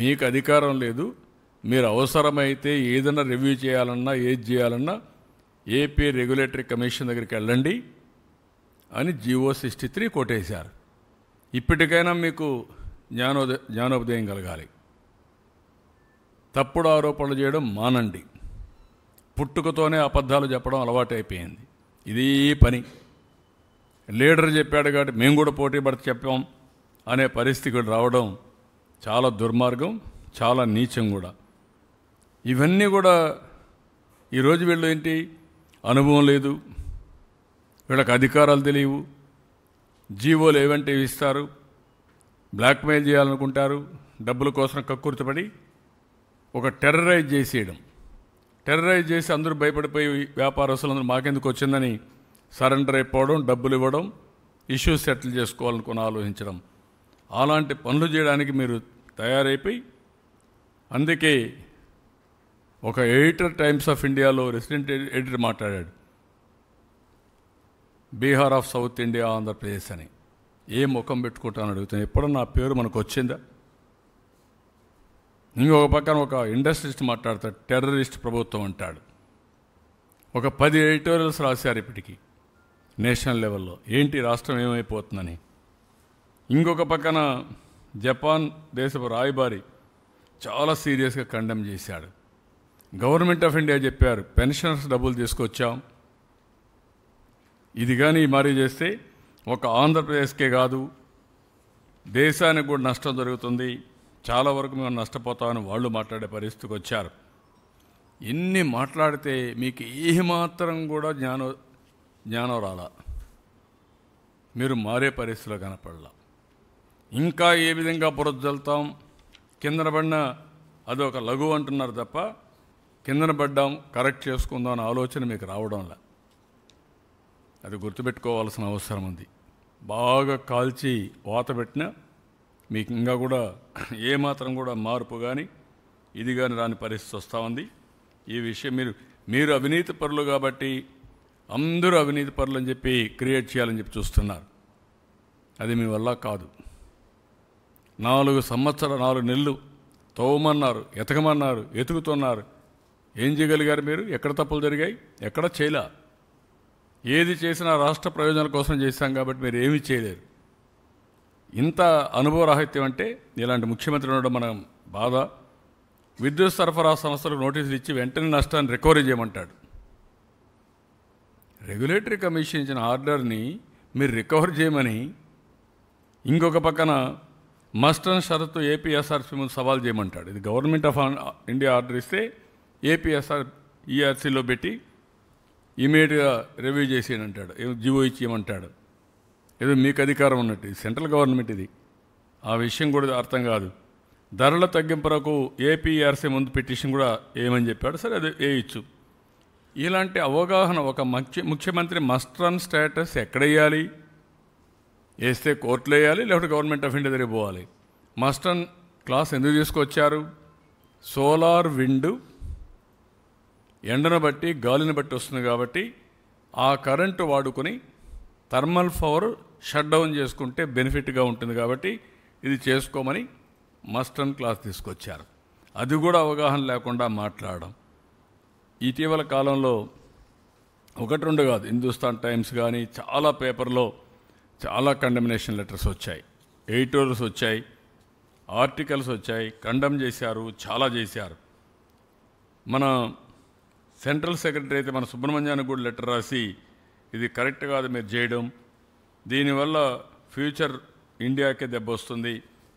మీకు అధికారం లేదు మీరు అవసరమైతే ఏదైనా రివ్యూ చేయాలన్నా ఏది చేయాలన్నా ఏపీ రెగ్యులేటరీ కమిషన్ దగ్గరికి వెళ్ళండి అని జీవో సిక్స్టీ త్రీ కొట్టేశారు ఇప్పటికైనా మీకు జ్ఞానోదయ జ్ఞానోదయం కలగాలి తప్పుడు ఆరోపణలు చేయడం మానండి పుట్టుకతోనే అబద్ధాలు చెప్పడం అలవాటైపోయింది ఇది పని లీడర్ చెప్పాడు కాబట్టి మేము కూడా పోటీ పడితే చెప్పాం అనే పరిస్థితికి రావడం చాలా దుర్మార్గం చాలా నీచం కూడా ఇవన్నీ కూడా ఈరోజు వీళ్ళు ఏంటి అనుభవం లేదు వీళ్ళకి అధికారాలు తెలియవు జీవోలు ఏవంటే ఇస్తారు బ్లాక్మెయిల్ చేయాలనుకుంటారు డబ్బుల కోసం కక్కుర్తపడి ఒక టెర్రరైజ్ చేసేయడం టెర్రరైజ్ చేసి అందరూ భయపడిపోయి వ్యాపారస్తులందరూ మాకెందుకు వచ్చిందని సరెండర్ అయిపోవడం డబ్బులు ఇవ్వడం ఇష్యూస్ సెటిల్ చేసుకోవాలనుకుని ఆలోచించడం అలాంటి పనులు చేయడానికి మీరు తయారైపోయి అందుకే ఒక ఎడిటర్ టైమ్స్ ఆఫ్ ఇండియాలో రెసిడెంట్ ఎడిటర్ మాట్లాడాడు Bihar of south India Andhra Pradesh అని ఏ ముఖం పెట్టుకుంటాను అడుగుతాను ఎప్పుడన్నా నా పేరు మనకు వచ్చిందా ఇంకొక పక్కన ఒక ఇండస్ట్రిస్ట్ మాట్లాడతాడు టెర్రరిస్ట్ ప్రభుత్వం అంటాడు ఒక పది ఎడిటోరియల్స్ రాశారు ఇప్పటికీ నేషనల్ లెవెల్లో ఏంటి రాష్ట్రం ఏమైపోతుందని ఇంకొక పక్కన జపాన్ దేశపు రాయబారి చాలా సీరియస్గా కండెమ్ చేశాడు గవర్నమెంట్ ఆఫ్ ఇండియా చెప్పారు పెన్షనర్స్ డబ్బులు తీసుకొచ్చాం ఇది కానీ మరీ చేస్తే ఒక ఆంధ్రప్రదేశ్కే కాదు దేశానికి కూడా నష్టం జరుగుతుంది చాలా వరకు మేము నష్టపోతామని వాళ్ళు మాట్లాడే పరిస్థితికి వచ్చారు ఎన్ని మాట్లాడితే మీకు ఏమాత్రం కూడా జ్ఞానం జ్ఞానం రాలా మీరు మారే పరిస్థితిలో కనపడలా ఇంకా ఏ విధంగా బురదలుతాం కిందన పడిన ఒక లఘు అంటున్నారు తప్ప కిందన పడ్డాం కరెక్ట్ చేసుకుందాం అనే ఆలోచన మీకు రావడంలా అది గుర్తుపెట్టుకోవాల్సిన అవసరం ఉంది బాగా కాల్చి వాత పెట్టిన మీకు ఇంకా కూడా ఏమాత్రం కూడా మార్పు కానీ ఇది కానీ రాని పరిస్థితి వస్తూ ఉంది ఈ విషయం మీరు మీరు అవినీతి పరులు కాబట్టి అందరూ అవినీతి పరులు అని చెప్పి క్రియేట్ చేయాలని చెప్పి చూస్తున్నారు అది మీ వల్ల కాదు నాలుగు సంవత్సర నాలుగు నెలలు తవ్వమన్నారు ఎతకమన్నారు ఎతుకుతున్నారు ఏం చేయగలిగారు మీరు ఎక్కడ తప్పులు జరిగాయి ఎక్కడ చేయలే ఏది చేసినా రాష్ట్ర ప్రయోజనాల కోసం చేశాం కాబట్టి మీరు ఏమీ చేయలేరు ఇంత అనుభవరాహిత్యం అంటే ఇలాంటి ముఖ్యమంత్రి ఉండడం మనం బాధ విద్యుత్ సరఫరా సంస్థలకు నోటీసులు ఇచ్చి వెంటనే నష్టాన్ని రికవరీ చేయమంటాడు రెగ్యులేటరీ కమిషన్ ఇచ్చిన ఆర్డర్ని మీరు రికవర్ చేయమని ఇంకొక పక్కన మస్ట్ అండ్ షరతు ఏపీఎస్ఆర్సీ ముందు సవాల్ చేయమంటాడు ఇది గవర్నమెంట్ ఆఫ్ ఇండియా ఆర్డర్ ఇస్తే ఏపీఎస్ఆర్ ఈఆర్సీలో పెట్టి ఇమీడియట్గా రివ్యూ చేసేయమంటాడు జీవో ఇచ్చేయమంటాడు ఏదో మీకు అధికారం ఉన్నట్టు సెంట్రల్ గవర్నమెంట్ ఇది ఆ విషయం కూడా అర్థం కాదు ధరల తగ్గింపులకు ఏపీఆర్సీ ముందు పిటిషన్ కూడా ఏమని చెప్పాడు సరే అది వేయచ్చు ఇలాంటి అవగాహన ఒక ముఖ్య ముఖ్యమంత్రి మస్ట్రన్ స్టేటస్ స్టేటస్ ఎక్కడేయాలి వేస్తే కోర్టులు వేయాలి లేకపోతే గవర్నమెంట్ ఆఫ్ ఇండియా దగ్గర పోవాలి మస్ట్ క్లాస్ ఎందుకు తీసుకొచ్చారు సోలార్ విండ్ ఎండను బట్టి గాలిని బట్టి వస్తుంది కాబట్టి ఆ కరెంటు వాడుకొని థర్మల్ పవర్ షట్ డౌన్ చేసుకుంటే బెనిఫిట్గా ఉంటుంది కాబట్టి ఇది చేసుకోమని మస్టర్న్ క్లాస్ తీసుకొచ్చారు అది కూడా అవగాహన లేకుండా మాట్లాడడం ఇటీవల కాలంలో ఒకటి రెండు కాదు హిందుస్థాన్ టైమ్స్ కానీ చాలా పేపర్లో చాలా కండమినేషన్ లెటర్స్ వచ్చాయి ఎడిటోరియల్స్ వచ్చాయి ఆర్టికల్స్ వచ్చాయి కండమ్ చేశారు చాలా చేశారు మన సెంట్రల్ సెక్రటరీ అయితే మన సుబ్రహ్మణ్యానికి కూడా లెటర్ రాసి ఇది కరెక్ట్ కాదు మీరు చేయడం దీనివల్ల ఫ్యూచర్ ఇండియాకే దెబ్బ వస్తుంది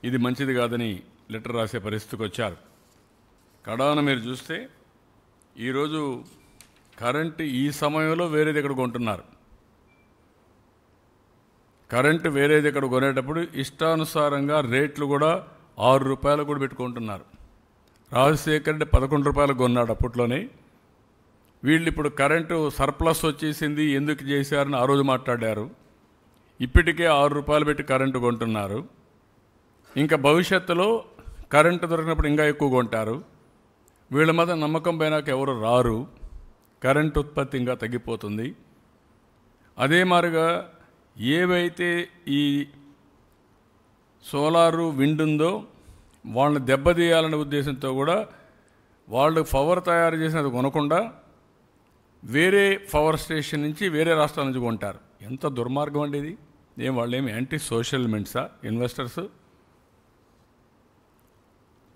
ఇది మంచిది కాదని లెటర్ రాసే పరిస్థితికి వచ్చారు కడాన మీరు చూస్తే ఈరోజు కరెంటు ఈ సమయంలో వేరే దగ్గర కొంటున్నారు కరెంటు వేరే దగ్గర కొనేటప్పుడు ఇష్టానుసారంగా రేట్లు కూడా ఆరు రూపాయలు కూడా పెట్టుకుంటున్నారు రాజశేఖర్ రెడ్డి పదకొండు రూపాయలు కొన్నాడు అప్పట్లోనే వీళ్ళు ఇప్పుడు కరెంటు సర్ప్లస్ వచ్చేసింది ఎందుకు చేశారని ఆ రోజు మాట్లాడారు ఇప్పటికే ఆరు రూపాయలు పెట్టి కరెంటు కొంటున్నారు ఇంకా భవిష్యత్తులో కరెంటు దొరికినప్పుడు ఇంకా ఎక్కువ కొంటారు వీళ్ళ మీద నమ్మకం పోయినాక ఎవరు రారు కరెంటు ఉత్పత్తి ఇంకా తగ్గిపోతుంది అదే మారుగా ఏవైతే ఈ సోలారు విండ్ ఉందో వాళ్ళని దెబ్బతీయాలనే ఉద్దేశంతో కూడా వాళ్ళు పవర్ తయారు చేసినది కొనకుండా వేరే పవర్ స్టేషన్ నుంచి వేరే రాష్ట్రాల నుంచి కొంటారు ఎంత దుర్మార్గం అండి ఇది ఏం వాళ్ళేమి యాంటీ సోషల్ మెంట్సా ఇన్వెస్టర్స్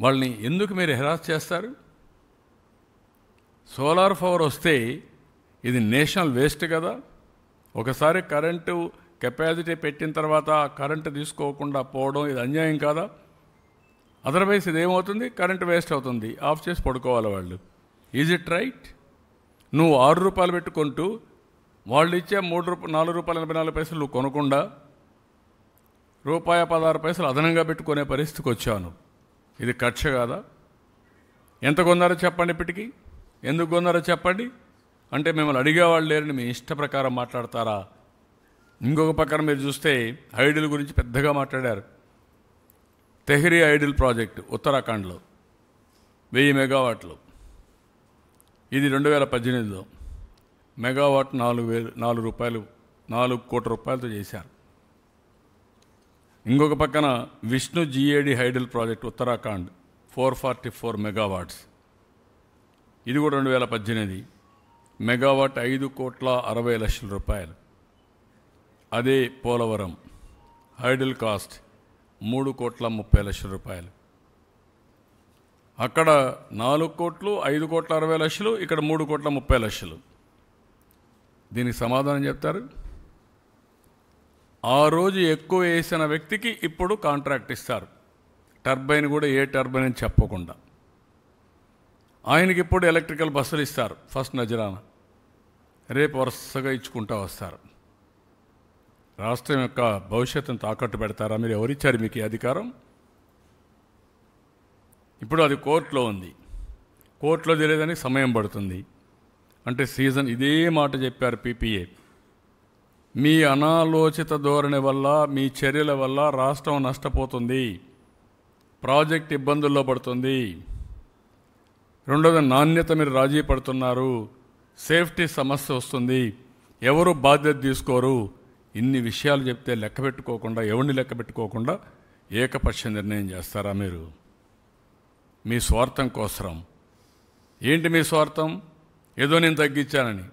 వాళ్ళని ఎందుకు మీరు హెరాస్ చేస్తారు సోలార్ పవర్ వస్తే ఇది నేషనల్ వేస్ట్ కదా ఒకసారి కరెంటు కెపాసిటీ పెట్టిన తర్వాత కరెంటు తీసుకోకుండా పోవడం ఇది అన్యాయం కాదా అదర్వైజ్ ఇదేమవుతుంది కరెంటు వేస్ట్ అవుతుంది ఆఫ్ చేసి పడుకోవాలి వాళ్ళు ఈజ్ ఇట్ రైట్ నువ్వు ఆరు రూపాయలు పెట్టుకుంటూ వాళ్ళు ఇచ్చే మూడు రూపాయలు నాలుగు రూపాయల ఎనభై నాలుగు పైసలు నువ్వు కొనకుండా రూపాయ పదహారు పైసలు అదనంగా పెట్టుకునే పరిస్థితికి వచ్చాను ఇది కక్ష కాదా ఎంత కొందారో చెప్పండి ఇప్పటికీ ఎందుకు కొందారో చెప్పండి అంటే మిమ్మల్ని అడిగేవాళ్ళు లేరని మీ ఇష్ట ప్రకారం మాట్లాడతారా ఇంకొక ప్రకారం మీరు చూస్తే ఐడిల్ గురించి పెద్దగా మాట్లాడారు తెహ్రీ ఐడిల్ ప్రాజెక్ట్ ఉత్తరాఖండ్లో వెయ్యి మెగావాట్లు ఇది రెండు వేల పద్దెనిమిదిలో మెగావాట్ నాలుగు వేలు నాలుగు రూపాయలు నాలుగు కోట్ల రూపాయలతో చేశారు ఇంకొక పక్కన విష్ణు జిఏడి hydel project Uttarakhand four forty four megawatts ఇది కూడా రెండు వేల పద్దెనిమిది మెగావాట్ ఐదు కోట్ల అరవై లక్షల రూపాయలు అదే పోలవరం హైడల్ కాస్ట్ మూడు కోట్ల ముప్పై లక్షల రూపాయలు అక్కడ నాలుగు కోట్లు ఐదు కోట్ల అరవై లక్షలు ఇక్కడ మూడు కోట్ల ముప్పై లక్షలు దీనికి సమాధానం చెప్తారు ఆ రోజు ఎక్కువ వేసిన వ్యక్తికి ఇప్పుడు కాంట్రాక్ట్ ఇస్తారు టర్బైన్ కూడా ఏ టర్బైన్ అని చెప్పకుండా ఆయనకి ఇప్పుడు ఎలక్ట్రికల్ బస్సులు ఇస్తారు ఫస్ట్ నజరాన రేపు వరుసగా ఇచ్చుకుంటూ వస్తారు రాష్ట్రం యొక్క భవిష్యత్తును తాకట్టు పెడతారా మీరు ఎవరిచ్చారు మీకు అధికారం ఇప్పుడు అది కోర్టులో ఉంది కోర్టులో తెలియదానికి సమయం పడుతుంది అంటే సీజన్ ఇదే మాట చెప్పారు పీపీఏ మీ అనాలోచిత ధోరణి వల్ల మీ చర్యల వల్ల రాష్ట్రం నష్టపోతుంది ప్రాజెక్ట్ ఇబ్బందుల్లో పడుతుంది రెండోది నాణ్యత మీరు రాజీ పడుతున్నారు సేఫ్టీ సమస్య వస్తుంది ఎవరు బాధ్యత తీసుకోరు ఇన్ని విషయాలు చెప్తే లెక్క పెట్టుకోకుండా ఎవరిని లెక్క పెట్టుకోకుండా ఏకపక్ష నిర్ణయం చేస్తారా మీరు మీ స్వార్థం కోసరం ఏంటి మీ స్వార్థం ఏదో నేను తగ్గించానని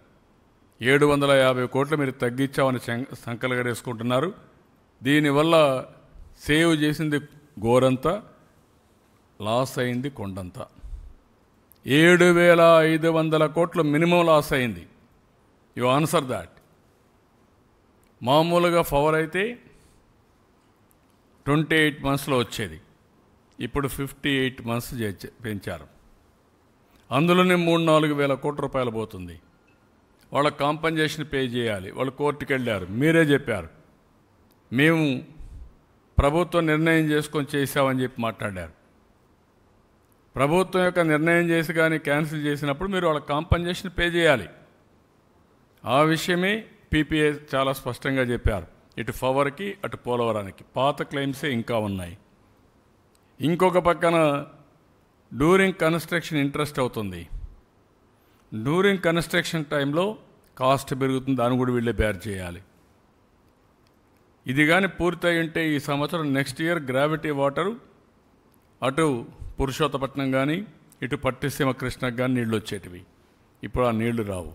ఏడు వందల యాభై కోట్లు మీరు తగ్గించామని సంకలగడేసుకుంటున్నారు దీనివల్ల సేవ్ చేసింది గోరంతా లాస్ అయింది కొండంతా ఏడు వేల ఐదు వందల కోట్లు మినిమం లాస్ అయింది యు ఆన్సర్ దాట్ మామూలుగా ఫవర్ అయితే ట్వంటీ ఎయిట్ మంత్స్లో వచ్చేది ఇప్పుడు ఫిఫ్టీ ఎయిట్ మంత్స్ పెంచారు అందులోనే మూడు నాలుగు వేల కోట్ల రూపాయలు పోతుంది వాళ్ళ కాంపన్సేషన్ పే చేయాలి వాళ్ళు కోర్టుకు వెళ్ళారు మీరే చెప్పారు మేము ప్రభుత్వం నిర్ణయం చేసుకొని చేసామని చెప్పి మాట్లాడారు ప్రభుత్వం యొక్క నిర్ణయం చేసి కానీ క్యాన్సిల్ చేసినప్పుడు మీరు వాళ్ళ కాంపన్సేషన్ పే చేయాలి ఆ విషయమే పీపీఏ చాలా స్పష్టంగా చెప్పారు ఇటు ఫవర్కి అటు పోలవరానికి పాత క్లెయిమ్సే ఇంకా ఉన్నాయి ఇంకొక పక్కన డ్యూరింగ్ కన్స్ట్రక్షన్ ఇంట్రెస్ట్ అవుతుంది డ్యూరింగ్ కన్స్ట్రక్షన్ టైంలో కాస్ట్ పెరుగుతుంది దాన్ని కూడా వీళ్ళే బేర్ చేయాలి ఇది కానీ పూర్తయి ఉంటే ఈ సంవత్సరం నెక్స్ట్ ఇయర్ గ్రావిటీ వాటరు అటు పురుషోత్తపట్నం కానీ ఇటు పట్టిసీమ కృష్ణకు కానీ నీళ్ళు వచ్చేటివి ఇప్పుడు ఆ నీళ్లు రావు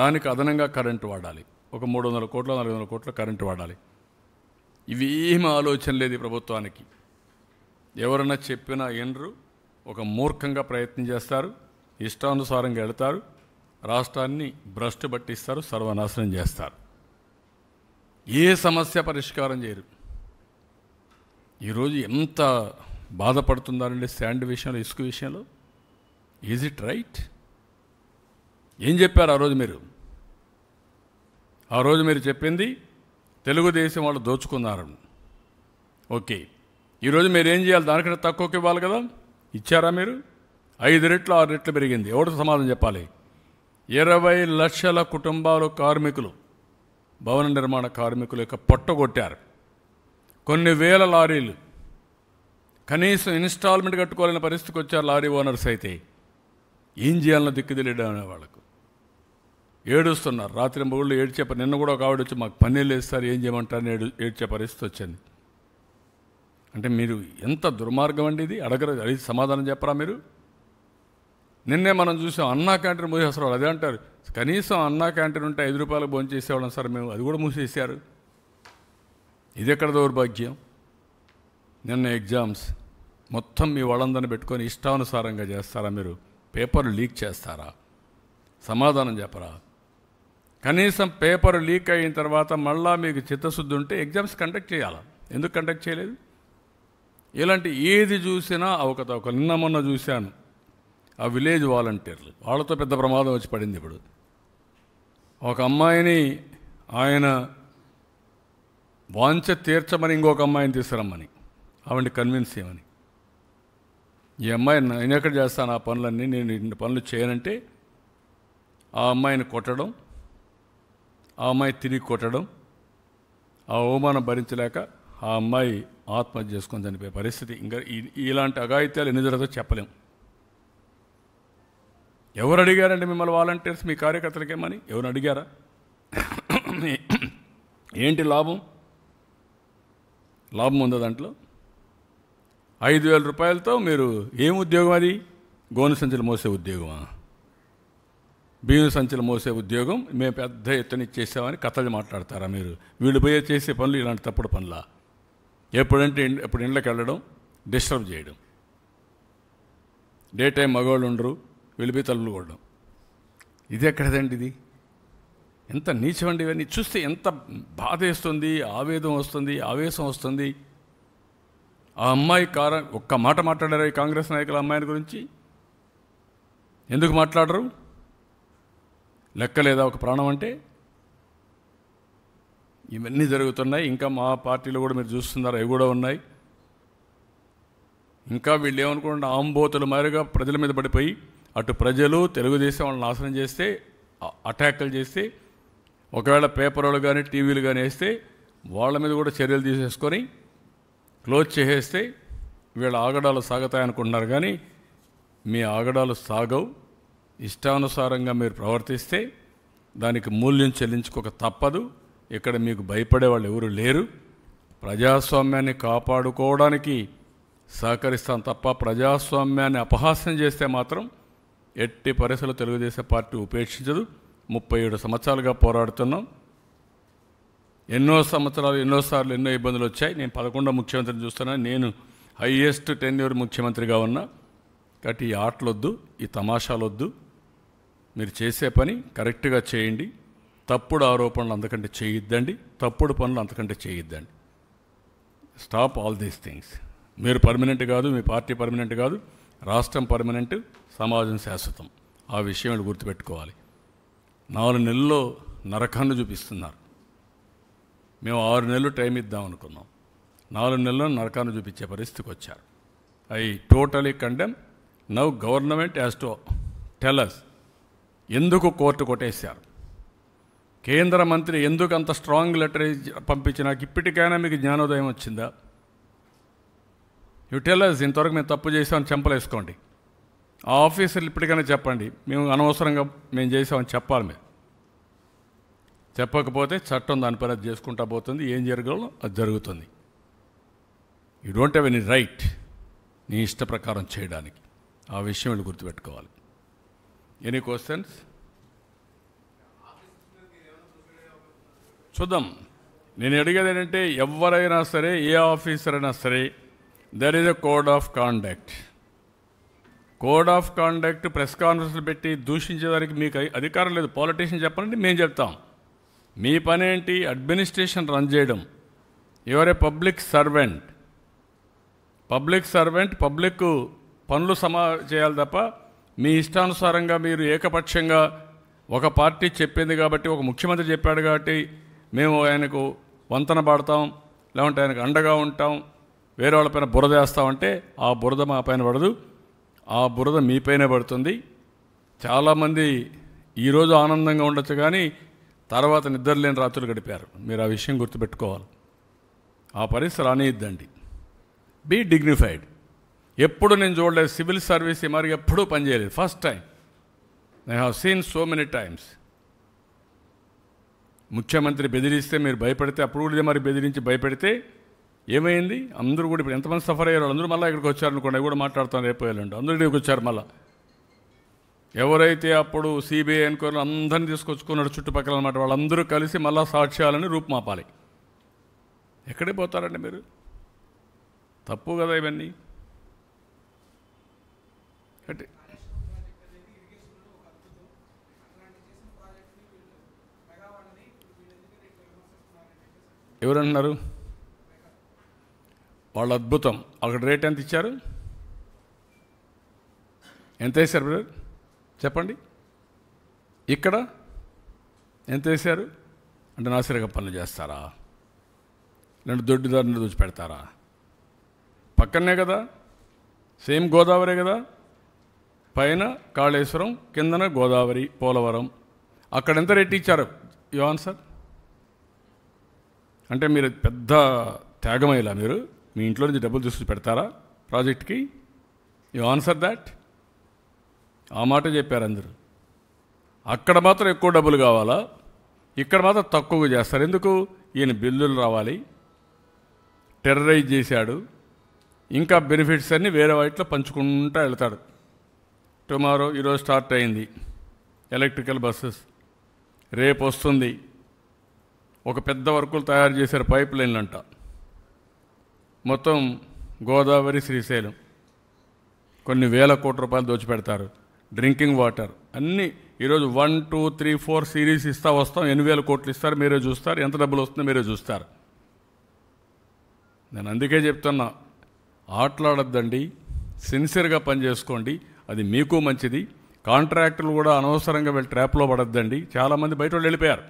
దానికి అదనంగా కరెంటు వాడాలి ఒక మూడు వందల కోట్ల నాలుగు వందల కోట్ల కరెంటు వాడాలి ఇవేమి ఆలోచన లేదు ప్రభుత్వానికి ఎవరన్నా చెప్పినా ఎండ్రు ఒక మూర్ఖంగా ప్రయత్నం చేస్తారు ఇష్టానుసారంగా వెళతారు రాష్ట్రాన్ని భ్రష్టు పట్టిస్తారు సర్వనాశనం చేస్తారు ఏ సమస్య పరిష్కారం చేయరు ఈరోజు ఎంత బాధపడుతున్నారండి శాండ్ విషయంలో ఇసుక విషయంలో ఈజ్ ఇట్ రైట్ ఏం చెప్పారు ఆ రోజు మీరు ఆ రోజు మీరు చెప్పింది తెలుగుదేశం వాళ్ళు దోచుకున్నారు ఓకే ఈరోజు మీరు ఏం చేయాలి దానికంటే తక్కువకి ఇవ్వాలి కదా ఇచ్చారా మీరు ఐదు రెట్లు ఆరు రెట్లు పెరిగింది ఎవరికి సమాధానం చెప్పాలి ఇరవై లక్షల కుటుంబాలు కార్మికులు భవన నిర్మాణ కార్మికులు యొక్క పొట్టగొట్టారు కొన్ని వేల లారీలు కనీసం ఇన్స్టాల్మెంట్ కట్టుకోవాలనే పరిస్థితికి వచ్చారు లారీ ఓనర్స్ అయితే ఏం చేయాలని దిక్కు తెలియడం వాళ్ళకు ఏడుస్తున్నారు రాత్రి మూళ్ళు ఏడ్చే నిన్న కూడా ఒక ఆవిడ వచ్చి మాకు పన్నీళ్ళు వేస్తారు ఏం చేయమంటారని ఏడు ఏడ్చే పరిస్థితి వచ్చింది అంటే మీరు ఎంత దుర్మార్గం అండి ఇది అడగరు అది సమాధానం చెప్పరా మీరు నిన్నే మనం చూసాం అన్నా క్యాంటీన్ మూసేస్తారు అదే అంటారు కనీసం అన్నా క్యాంటీన్ ఉంటే ఐదు రూపాయలకు భోంచేసేవాళ్ళం సార్ మేము అది కూడా మూసేసారు ఇది ఎక్కడ దౌర్భాగ్యం నిన్న ఎగ్జామ్స్ మొత్తం మీ వాళ్ళందరిని పెట్టుకొని ఇష్టానుసారంగా చేస్తారా మీరు పేపర్ లీక్ చేస్తారా సమాధానం చెప్పరా కనీసం పేపర్ లీక్ అయిన తర్వాత మళ్ళా మీకు చిత్తశుద్ధి ఉంటే ఎగ్జామ్స్ కండక్ట్ చేయాలా ఎందుకు కండక్ట్ చేయలేదు ఇలాంటి ఏది చూసినా ఒక నిన్న మొన్న చూశాను ఆ విలేజ్ వాలంటీర్లు వాళ్ళతో పెద్ద ప్రమాదం వచ్చి పడింది ఇప్పుడు ఒక అమ్మాయిని ఆయన వాంచ తీర్చమని ఇంకొక అమ్మాయిని తీసుకురమ్మని ఆవిడ కన్విన్స్ చేయమని ఈ అమ్మాయి నేను ఎక్కడ చేస్తాను ఆ పనులన్నీ నేను ఇన్ని పనులు చేయనంటే ఆ అమ్మాయిని కొట్టడం ఆ అమ్మాయి తిరిగి కొట్టడం ఆ అవమానం భరించలేక ఆ అమ్మాయి ఆత్మహత్య చేసుకొని చనిపోయే పరిస్థితి ఇంకా ఇలాంటి అఘాయిత్యాలు ఎన్ని జరుగుతుందో చెప్పలేం ఎవరు అడిగారండి మిమ్మల్ని వాలంటీర్స్ మీ కార్యకర్తలకేమని ఎవరు అడిగారా ఏంటి లాభం లాభం ఉందా దాంట్లో ఐదు వేల రూపాయలతో మీరు ఏం ఉద్యోగం అది గోను సంచులు మోసే ఉద్యోగమా బియ్యం సంచులు మోసే ఉద్యోగం మేము పెద్ద ఎత్తున ఇచ్చేసామని కథలు మాట్లాడతారా మీరు వీళ్ళు పోయే చేసే పనులు ఇలాంటి తప్పుడు పనులా ఎప్పుడంటే ఎప్పుడు ఇండ్లకు వెళ్ళడం డిస్టర్బ్ చేయడం డే టైం మగవాళ్ళు ఉండరు వెళ్ళిపోయి తల్లు కూడడం ఇది ఎక్కడదండి ఇది ఎంత నీచమండి ఇవన్నీ చూస్తే ఎంత బాధ వేస్తుంది ఆవేదం వస్తుంది ఆవేశం వస్తుంది ఆ అమ్మాయి కార ఒక్క మాట మాట్లాడారు ఈ కాంగ్రెస్ నాయకుల అమ్మాయిని గురించి ఎందుకు మాట్లాడరు లెక్కలేదా ఒక ప్రాణం అంటే ఇవన్నీ జరుగుతున్నాయి ఇంకా మా పార్టీలో కూడా మీరు చూస్తున్నారు అవి కూడా ఉన్నాయి ఇంకా వీళ్ళు ఏమనుకుంటున్న ఆంబోతుల మాదిరిగా ప్రజల మీద పడిపోయి అటు ప్రజలు తెలుగుదేశం వాళ్ళని నాశనం చేస్తే అటాకులు చేస్తే ఒకవేళ పేపర్లు కానీ టీవీలు కానీ వేస్తే వాళ్ళ మీద కూడా చర్యలు తీసేసుకొని క్లోజ్ చేసేస్తే వీళ్ళ ఆగడాలు సాగుతాయనుకుంటున్నారు కానీ మీ ఆగడాలు సాగవు ఇష్టానుసారంగా మీరు ప్రవర్తిస్తే దానికి మూల్యం చెల్లించుకోక తప్పదు ఇక్కడ మీకు భయపడే వాళ్ళు ఎవరు లేరు ప్రజాస్వామ్యాన్ని కాపాడుకోవడానికి సహకరిస్తాం తప్ప ప్రజాస్వామ్యాన్ని అపహాస్యం చేస్తే మాత్రం ఎట్టి పరిస్థితులు తెలుగుదేశం పార్టీ ఉపేక్షించదు ముప్పై ఏడు సంవత్సరాలుగా పోరాడుతున్నాం ఎన్నో సంవత్సరాలు ఎన్నోసార్లు ఎన్నో ఇబ్బందులు వచ్చాయి నేను పదకొండో ముఖ్యమంత్రిని చూస్తున్నాను నేను హయ్యెస్ట్ టెన్యూర్ ముఖ్యమంత్రిగా ఉన్నా కాబట్టి ఈ ఆటలొద్దు ఈ తమాషాలొద్దు మీరు చేసే పని కరెక్ట్గా చేయండి తప్పుడు ఆరోపణలు అంతకంటే చేయొద్దండి తప్పుడు పనులు అంతకంటే చేయొద్దండి స్టాప్ ఆల్ దీస్ థింగ్స్ మీరు పర్మనెంట్ కాదు మీ పార్టీ పర్మనెంట్ కాదు రాష్ట్రం పర్మనెంట్ సమాజం శాశ్వతం ఆ విషయం గుర్తుపెట్టుకోవాలి నాలుగు నెలల్లో నరకాన్ని చూపిస్తున్నారు మేము ఆరు నెలలు టైం ఇద్దాం అనుకున్నాం నాలుగు నెలల్లో నరకాన్ని చూపించే పరిస్థితికి వచ్చారు I totally condemn now government has to tell us ఎందుకు కోర్టు కొట్టేశారు కేంద్ర మంత్రి ఎందుకు అంత స్ట్రాంగ్ లెటర్ నాకు ఇప్పటికైనా మీకు జ్ఞానోదయం వచ్చిందా యూ టెల్లర్స్ ఇంతవరకు మేము తప్పు చేసామని చెంపలేసుకోండి ఆ ఆఫీసర్లు ఇప్పటికైనా చెప్పండి మేము అనవసరంగా మేము చేసామని చెప్పాలి మేము చెప్పకపోతే చట్టం దాని పని అది చేసుకుంటా పోతుంది ఏం జరగాలో అది జరుగుతుంది you don't have any right నీ ఇష్ట ప్రకారం చేయడానికి ఆ విషయం వీళ్ళు గుర్తుపెట్టుకోవాలి ఎనీ క్వశ్చన్స్ చూద్దాం నేను అడిగేది ఏంటంటే ఎవరైనా సరే ఏ ఆఫీసర్ అయినా సరే there is a code of conduct code of conduct press కాన్ఫరెన్స్లు పెట్టి దూషించేదానికి మీకు అధికారం లేదు పాలిటీషియన్ చెప్పాలంటే మేము చెప్తాం మీ పని ఏంటి అడ్మినిస్ట్రేషన్ రన్ చేయడం ఎవరే ఏ public servant public servant public పనులు సమా చేయాలి తప్ప మీ ఇష్టానుసారంగా మీరు ఏకపక్షంగా ఒక పార్టీ చెప్పింది కాబట్టి ఒక ముఖ్యమంత్రి చెప్పాడు కాబట్టి మేము ఆయనకు వంతన పాడతాం లేకుంటే ఆయనకు అండగా ఉంటాం వేరే వాళ్ళ పైన బురద వేస్తామంటే ఆ బురద మా పైన పడదు ఆ బురద మీపైనే పడుతుంది చాలామంది ఈరోజు ఆనందంగా ఉండొచ్చు కానీ తర్వాత నిద్రలేని రాత్రులు గడిపారు మీరు ఆ విషయం గుర్తుపెట్టుకోవాలి ఆ పరిస్థితి రానియద్దండి బీ డిగ్నిఫైడ్ ఎప్పుడు నేను చూడలేదు సివిల్ సర్వీస్ మరి ఎప్పుడూ పనిచేయలేదు first time I have seen so many times ముఖ్యమంత్రి బెదిరిస్తే మీరు భయపెడితే అప్పుడు కూడా మరి బెదిరించి భయపెడితే ఏమైంది అందరూ కూడా ఇప్పుడు ఎంతమంది సఫర్ అయ్యారు అందరూ మళ్ళీ ఇక్కడికి వచ్చారు అనుకోండి కూడా మాట్లాడుతాను రేపు వెళ్ళండి అందరూ ఇక్కడికి వచ్చారు మళ్ళీ ఎవరైతే అప్పుడు సిబిఐ ఎన్క్వైరీలు అందరిని తీసుకొచ్చుకున్నాడు చుట్టుపక్కల అనమాట వాళ్ళందరూ కలిసి మళ్ళీ సాక్ష్యాలని రూపుమాపాలి ఎక్కడే పోతారండి మీరు తప్పు కదా ఇవన్నీ అంటే ఎవరంటున్నారు వాళ్ళు అద్భుతం అక్కడ రేట్ ఎంత ఇచ్చారు ఎంత వేశారు బ్రదర్ చెప్పండి ఇక్కడ ఎంత వేశారు అంటే నాసిరక పనులు చేస్తారా దొడ్డు దొడ్డిదారుని దూచి పెడతారా పక్కనే కదా సేమ్ గోదావరి కదా పైన కాళేశ్వరం కిందన గోదావరి పోలవరం అక్కడ ఎంత రేట్ ఇచ్చారు యువన్ సార్ అంటే మీరు పెద్ద త్యాగమయ్యేలా మీరు మీ ఇంట్లో నుంచి డబ్బులు తీసుకు పెడతారా ప్రాజెక్ట్కి యు ఆన్సర్ దాట్ ఆ మాట చెప్పారు అందరూ అక్కడ మాత్రం ఎక్కువ డబ్బులు కావాలా ఇక్కడ మాత్రం తక్కువగా చేస్తారు ఎందుకు ఈయన బిల్లులు రావాలి టెర్రరైజ్ చేశాడు ఇంకా బెనిఫిట్స్ అన్నీ వేరే వాటిలో పంచుకుంటూ వెళ్తాడు టుమారో ఈరోజు స్టార్ట్ అయింది ఎలక్ట్రికల్ బస్సెస్ రేపు వస్తుంది ఒక పెద్ద వర్కులు తయారు చేశారు పైప్ లైన్లు అంట మొత్తం గోదావరి శ్రీశైలం కొన్ని వేల కోట్ల రూపాయలు దోచిపెడతారు డ్రింకింగ్ వాటర్ అన్నీ ఈరోజు one two three four series ఇస్తా వస్తాం ఎన్ని వేల కోట్లు ఇస్తారు మీరే చూస్తారు ఎంత డబ్బులు వస్తుందో మీరే చూస్తారు నేను అందుకే చెప్తున్నా ఆటలాడద్దండి సిన్సియర్గా పనిచేసుకోండి అది మీకు మంచిది కాంట్రాక్టులు కూడా అనవసరంగా వెళ్ళి ట్రాప్లో పడద్దండి చాలామంది బయట వాళ్ళు వెళ్ళిపోయారు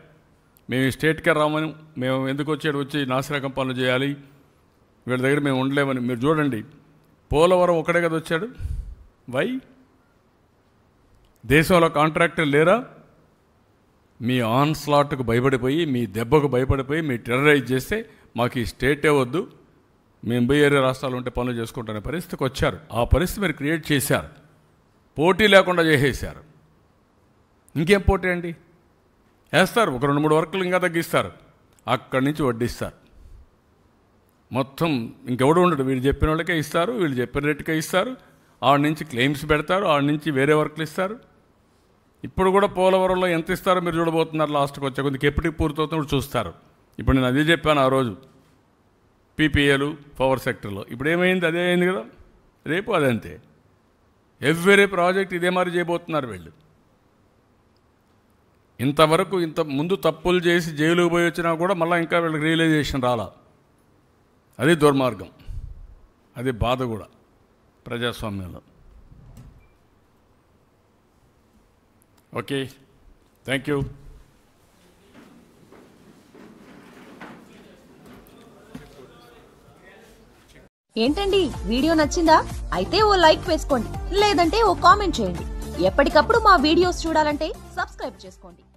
మేము ఈ స్టేట్కే రామని మేము ఎందుకు వచ్చాడు వచ్చి నాశరకం పనులు చేయాలి వీళ్ళ దగ్గర మేము ఉండలేమని మీరు చూడండి పోలవరం ఒకడే కదా వచ్చాడు వై దేశంలో కాంట్రాక్టర్లు లేరా మీ ఆన్ స్లాట్కు భయపడిపోయి మీ దెబ్బకు భయపడిపోయి మీ టెర్రరైజ్ చేస్తే మాకు ఈ స్టేటే వద్దు మేము బీఆర్ఏ రాష్ట్రాలు ఉంటే పనులు చేసుకుంటున్న పరిస్థితికి వచ్చారు ఆ పరిస్థితి మీరు క్రియేట్ చేశారు పోటీ లేకుండా చేసేసారు ఇంకేం పోటీ అండి వేస్తారు ఒక రెండు మూడు వర్కులు ఇంకా తగ్గిస్తారు అక్కడి నుంచి వడ్డిస్తారు మొత్తం ఇంకెవడు ఉండడు వీళ్ళు చెప్పిన వాళ్ళకే ఇస్తారు వీళ్ళు చెప్పిన రేటుకే ఇస్తారు ఆడ నుంచి క్లెయిమ్స్ పెడతారు ఆడ నుంచి వేరే వర్కులు ఇస్తారు ఇప్పుడు కూడా పోలవరంలో ఎంత ఇస్తారో మీరు చూడబోతున్నారు లాస్ట్కి వచ్చే కొంచెం ఎప్పటికి పూర్తవుతున్నప్పుడు చూస్తారు ఇప్పుడు నేను అదే చెప్పాను ఆ రోజు పీపీఏలు పవర్ సెక్టర్లో ఇప్పుడు ఏమైంది అదే అయింది కదా రేపు అదంతే ఎవ్రీ ప్రాజెక్ట్ ఇదే మరి చేయబోతున్నారు వీళ్ళు ఇంతవరకు ఇంత ముందు తప్పులు చేసి జైలుకు పోయి వచ్చినా కూడా మళ్ళీ ఇంకా వీళ్ళకి రియలైజేషన్ రాలా అది దుర్మార్గం అది బాధ కూడా ప్రజాస్వామ్యంలో ఓకే థ్యాంక్ యూ ఏంటండి వీడియో నచ్చిందా అయితే ఓ లైక్ వేసుకోండి లేదంటే ఓ కామెంట్ చేయండి ఎప్పటికప్పుడు మా వీడియోస్ చూడాలంటే సబ్స్క్రైబ్ చేసుకోండి